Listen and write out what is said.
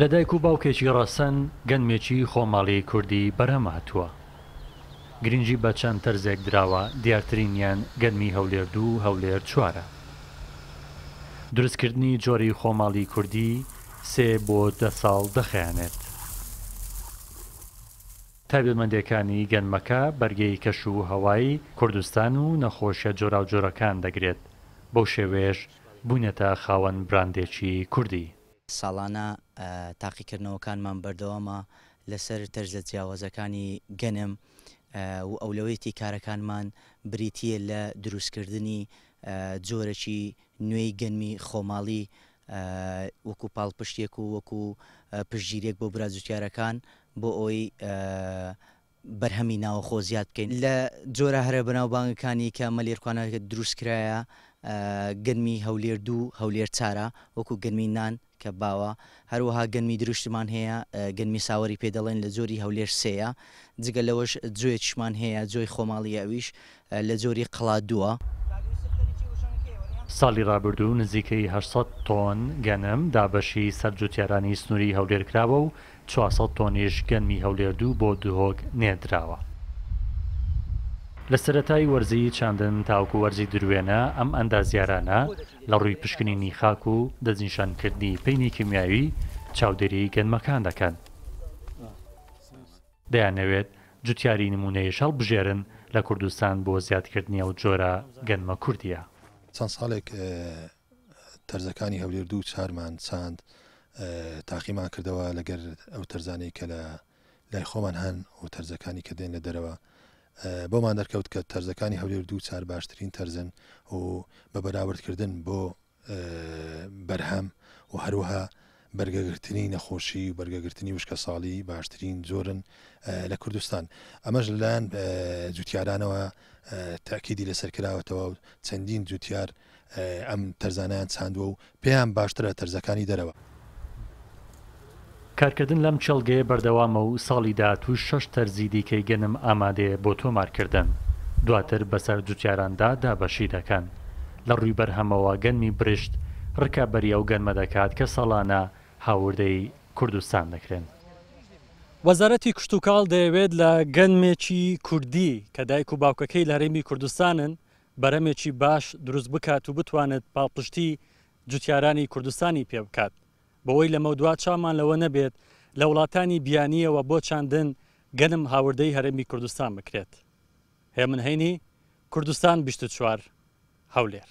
لە دایک و باوکێکی ڕەسەن گەنمێکی خۆماڵی کوردی بەرەماتووە. گرنگی بە چەند تەرزێک دراوە دیارترینیان گەنمی هەولێر دوو هەولێر چوارە. دروستکردنی جۆری خۆماڵی کوردی سێ بۆ دە ساڵ دەخەیانێت. تایبمەندەکانی گەنمەکە بەرگەی کەش و هەوایی کوردستان و نەخۆشیە جۆراو جۆرەکان دەگرێت بەو شێوێش بوونێتە خاوەن براندێکی کوردی. ساڵانە تاقیکردنەوەکانمان بەردەوامە لەسەر تەرزە جیاوازەکانی گەنم و ئەولەوەیەتی کارەکانمان بریتە لە دروستکردنی جۆرەی نوێی گەنمی خۆماڵی وەکو پاڵپشتێک و وەکو پشتگیرێک بۆ برازوتیارەکان بۆ ئەوی بەرهەمی ناوەخۆ زیاد بکەین لە جۆرە هەرە بەناوبانگەکانی کە مەلێرخوانەکە دروستکرایە گەرمی هەولێر دوو هەولێر چارە وەکو گەرمی نان کە باوە هەروەها گەنمی دروشتمان هەیە گەنمی ساوەری پێدەڵێن لە زۆری هەولێر سەیە جگە لەوەش جوێ چشمان هەیە جۆی خۆماڵیاویش لە زۆری قڵا دووە. ساڵی رابرردوو نزیکەی 800 تۆن گەنم دابەشی سەرجوتیارانی سنووری هەولێر کراوە و 400 تۆنیش گەنمی هەولێر دوو بۆ دوهۆک نێدراوە. لە سەتای وەرزی چاندن تاوکو وەرزی دروێنە ئەم ئەندازیارانە لە ڕووی پشکنینی خاک و دەزیشانکردنی پینی کیمیاوی چاودێری گەنمەکان دەکەن. دەیانەوێت جوتیاری نمونەیە شەڵ بژێرن لە کوردستان بۆ زیادکردنی ئەو جۆرە گەنمە کوردیە. چەند ساڵێک تەرزەکانی هەولێر دوو چارمان چاند تاقیمان کردەوە لەگەر ئەو تەرزانەی کە لە لای خۆمان هەن و تەرزەکانی کە دێن لە دەرەوە. بۆمان دەرکەوت کە تەرزەکانی هەولێر دوو چار باشترین تەرزن و بە بەراوردکردن بۆ بەرهەم و هەروها بەرگەگرتنی نەخۆشی و بەرگەگرتنی وشکە ساڵی باشترین جۆرن لە کوردستان ئەمەش لەلایەن جوتیارانەوە تاکیدی لەسەرکراوەتەوە چەندین جوتیار ئەم تەرزانیان چاندووە و پێیان باشترە تەرزەکانی دەرەوە کارکردن لەم چەلگەیە بەردەوامە و ساڵی داهاتوو شەش تەرزی دیکەی گەنم ئامادەیە بۆ تۆمارکردن دواتر بەسەر جوتیاراندا دابەشی دەکەن لە ڕووی بەرهەمەوە گەنمی برشت ڕکابەریا و گەنمە دەکات کە ساڵانە هاوردەی کوردستان دەکرێن وەزارەتی کشتتوکال دەیەوێت لە گەنمێکی کوردی کە دایک و باوکەکەی لە هەرێمی کوردستانن بەرەمێکی باش دروست بکات و بتوانێت پاڵپشتی جوتیارانی کوردستانی پێ بکات بەوەی لەمە دوا چامان لەوە نەبێت لە وڵاتانی بیانیەوە بۆ چاندن گەنم هاوردەی هەرمی کوردستان بکرێت. هێ من هەینی کوردستان 24 هەولێر.